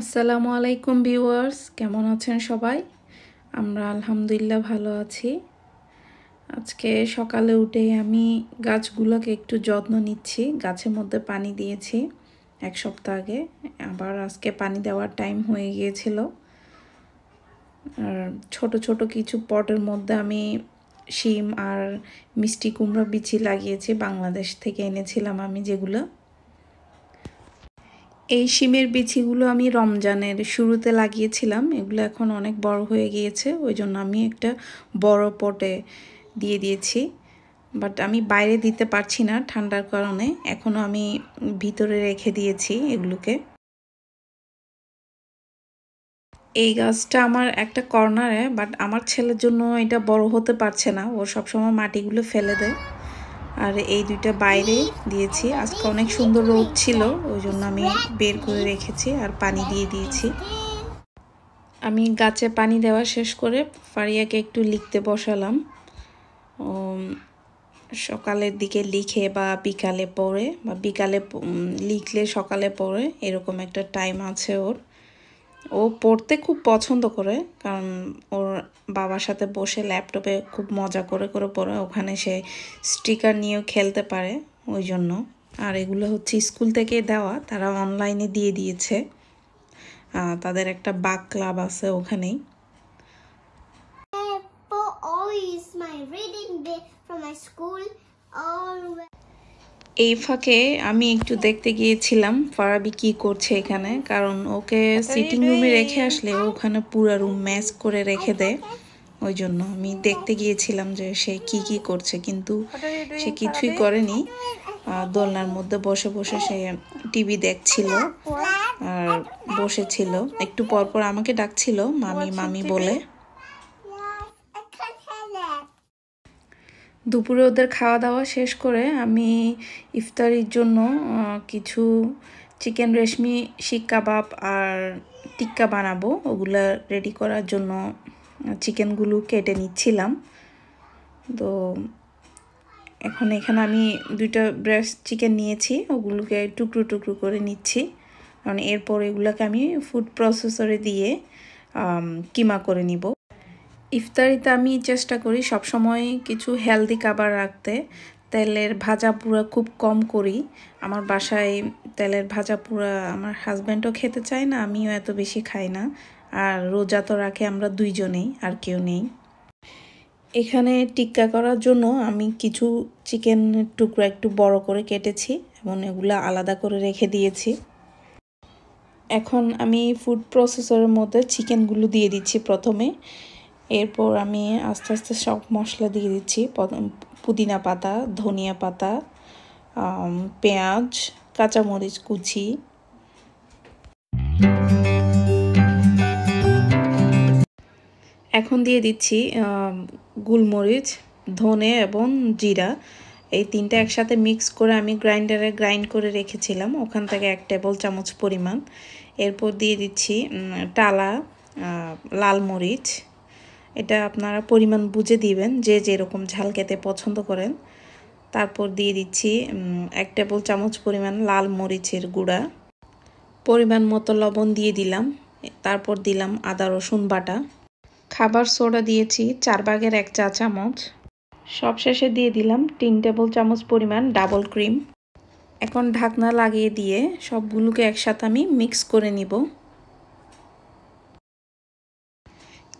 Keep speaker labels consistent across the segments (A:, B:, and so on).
A: আসসালামু আলাইকুম ভিউয়ার্স কেমন আছেন সবাই আমরা আলহামদুলিল্লাহ ভালো আছি আজকে সকালে উঠে আমি গাছগুলোকে একটু যত্ন নিচ্ছি গাছের মধ্যে পানি দিয়েছি এক সপ্তাহ আগে আবার আজকে পানি দেওয়ার টাইম হয়ে গিয়েছিল আর ছোট ছোট কিছু পটের মধ্যে আমি শিম আর মিষ্টি কুমড়ো বিচি লাগিয়েছি বাংলাদেশ থেকে এনেছিলাম আমি যেগুলো এই শিমের বিচিগুলো আমি রমজানের শুরুতে লাগিয়েছিলাম এগুলো এখন অনেক বড় হয়ে গিয়েছে ওই জন্য আমি একটা বড় পটে দিয়ে দিয়েছি বাট আমি বাইরে দিতে পারছি না ঠান্ডার কারণে এখনও আমি ভিতরে রেখে দিয়েছি এগুলোকে এই গাছটা আমার একটা কর্নারে বাট আমার ছেলের জন্য এটা বড় হতে পারছে না ও সবসময় মাটিগুলো ফেলে দেয় আর এই দুইটা বাইরে দিয়েছি আজকে অনেক সুন্দর রোদ ছিল ওই জন্য আমি বের করে রেখেছি আর পানি দিয়ে দিয়েছি আমি গাছে পানি দেওয়া শেষ করে ফারিয়াকে একটু লিখতে বসালাম সকালের দিকে লিখে বা বিকালে পড়ে বা বিকালে লিখলে সকালে পড়ে এরকম একটা টাইম আছে ওর ও পড়তে খুব পছন্দ করে কারণ ওর বাবার সাথে বসে ল্যাপটপে খুব মজা করে করে পড়ে ওখানে সে স্টিকার নিয়েও খেলতে পারে ওই জন্য আর এগুলো হচ্ছে স্কুল থেকে দেওয়া তারা অনলাইনে দিয়ে দিয়েছে তাদের একটা বাক ক্লাব আছে ওখানেই এই ফাঁকে আমি একটু দেখতে গিয়েছিলাম ফারাবি কি করছে এখানে কারণ ওকে সিটিং রুমে রেখে আসলে ওখানে পুরা রুম ম্যাচ করে রেখে দেয় ওই জন্য আমি দেখতে গিয়েছিলাম যে সে কি কি করছে কিন্তু সে কিছুই করেনি দোলনার মধ্যে বসে বসে সে টিভি দেখছিল আর বসেছিল একটু পরপর আমাকে ডাকছিল মামি মামি বলে দুপুরে ওদের খাওয়া দাওয়া শেষ করে আমি ইফতারির জন্য কিছু চিকেন রেশমি শিক কাবাব আর টিক্কা বানাবো ওগুলো রেডি করার জন্য চিকেনগুলো কেটে নিচ্ছিলাম তো এখন এখানে আমি দুইটা ব্রেস্ট চিকেন নিয়েছি ওগুলোকে টুকরো টুকরো করে নিচ্ছি কারণ এরপর এগুলোকে আমি ফুড প্রসেসরে দিয়ে কিমা করে নিব ইফতারিতে আমি চেষ্টা করি সবসময় কিছু হেলদি খাবার রাখতে তেলের ভাজা পুরা খুব কম করি আমার বাসায় তেলের ভাজা পুরা আমার হাজব্যান্ডও খেতে চায় না আমিও এত বেশি খাই না আর রোজা তো রাখে আমরা দুইজনেই আর কেউ নেই এখানে টিক্কা করার জন্য আমি কিছু চিকেন টুকরা একটু বড় করে কেটেছি এবং এগুলো আলাদা করে রেখে দিয়েছি এখন আমি ফুড প্রসেসরের মধ্যে চিকেনগুলো দিয়ে দিচ্ছি প্রথমে এরপর আমি আস্তে আস্তে সব মশলা দিয়ে দিচ্ছি পুদিনা পাতা ধনিয়া পাতা পেঁয়াজ কাঁচামরিচ কুচি এখন দিয়ে দিচ্ছি গুলমরিচ ধনে এবং জিরা এই তিনটা একসাথে মিক্স করে আমি গ্রাইন্ডারে গ্রাইন্ড করে রেখেছিলাম ওখান থেকে এক টেবিল চামচ পরিমাণ এরপর দিয়ে দিচ্ছি টালা লাল মরিচ এটা আপনারা পরিমাণ বুঝে দিবেন যে যেরকম ঝাল খেতে পছন্দ করেন তারপর দিয়ে দিচ্ছি এক টেবিল চামচ পরিমাণ লাল মরিচের গুঁড়া পরিমাণ মতো লবণ দিয়ে দিলাম তারপর দিলাম আদা রসুন বাটা খাবার সোডা দিয়েছি চার ভাগের এক চা চামচ সবশেষে দিয়ে দিলাম তিন টেবিল চামচ পরিমাণ ডাবল ক্রিম এখন ঢাকনা লাগিয়ে দিয়ে সবগুলোকে একসাথে আমি মিক্স করে নিব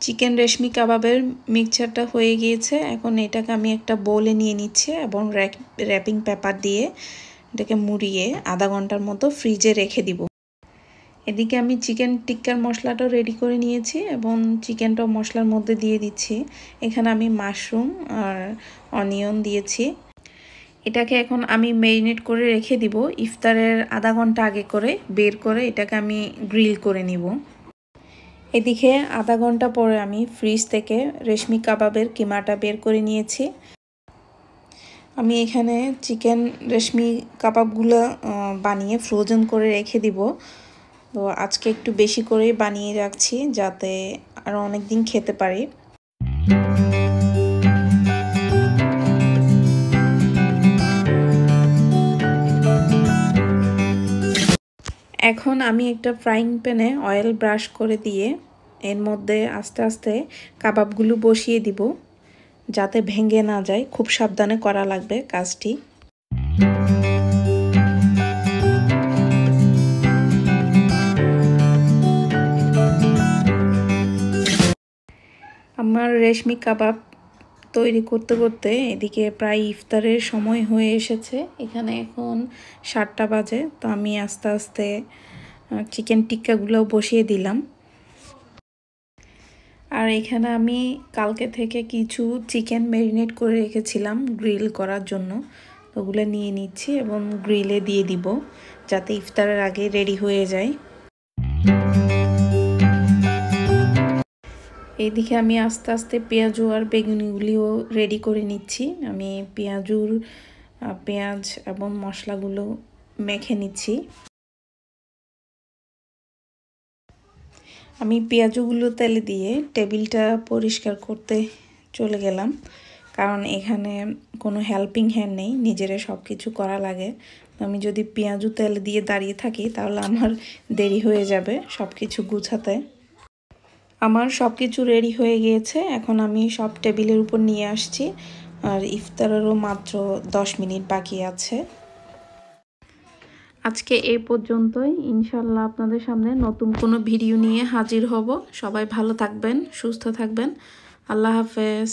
A: চিকেন রেশমি কাবাবের মিক্সচারটা হয়ে গিয়েছে এখন এটাকে আমি একটা বোলে নিয়ে নিচ্ছি এবং র্যাপিং পেপার দিয়ে এটাকে মুড়িয়ে আধা ঘন্টার মতো ফ্রিজে রেখে দিব এদিকে আমি চিকেন টিক্কার মশলাটাও রেডি করে নিয়েছি এবং চিকেনটাও মশলার মধ্যে দিয়ে দিচ্ছি এখানে আমি মাশরুম আর অনিয়ন দিয়েছি এটাকে এখন আমি ম্যারিনেট করে রেখে দিব ইফতারের আধা ঘন্টা আগে করে বের করে এটাকে আমি গ্রিল করে নিব এদিকে আধা ঘন্টা পরে আমি ফ্রিজ থেকে রেশমি কাবাবের কিমাটা বের করে নিয়েছি আমি এখানে চিকেন রেশমি কাবাবগুলো বানিয়ে ফ্রোজেন করে রেখে দিব তো আজকে একটু বেশি করে বানিয়ে রাখছি যাতে আরও অনেক দিন খেতে পারি এখন আমি একটা ফ্রাইং প্যানে অয়েল ব্রাশ করে দিয়ে এর মধ্যে আস্তে আস্তে কাবাবগুলো বসিয়ে দিব যাতে ভেঙে না যায় খুব সাবধানে করা লাগবে কাজটি আমার রেশমি কাবাব তৈরি করতে করতে এদিকে প্রায় ইফতারের সময় হয়ে এসেছে এখানে এখন সাতটা বাজে তো আমি আস্তে আস্তে চিকেন টিক্কাগুলো বসিয়ে দিলাম আর এখানে আমি কালকে থেকে কিছু চিকেন ম্যারিনেট করে রেখেছিলাম গ্রিল করার জন্য ওগুলো নিয়ে নিচ্ছি এবং গ্রিলে দিয়ে দিব যাতে ইফতারের আগে রেডি হয়ে যায় এইদিকে আমি আস্তে আস্তে পেঁয়াজু আর বেগুনিগুলিও রেডি করে নিচ্ছি আমি পেঁয়াজুর পেঁয়াজ এবং মশলাগুলো মেখে নিচ্ছি আমি পেঁয়াজুগুলো তেলে দিয়ে টেবিলটা পরিষ্কার করতে চলে গেলাম কারণ এখানে কোনো হেল্পিং হ্যান্ড নেই নিজেরা সব কিছু করা লাগে আমি যদি পেঁয়াজু তেল দিয়ে দাঁড়িয়ে থাকি তাহলে আমার দেরি হয়ে যাবে সব কিছু গুছাতে আমার সব কিছু রেডি হয়ে গিয়েছে এখন আমি সব টেবিলের উপর নিয়ে আসছি আর ইফতারেরও মাত্র 10 মিনিট বাকি আছে আজকে এই পর্যন্তই ইনশাল্লাহ আপনাদের সামনে নতুন কোনো ভিডিও নিয়ে হাজির হব সবাই ভালো থাকবেন সুস্থ থাকবেন আল্লাহ হাফেজ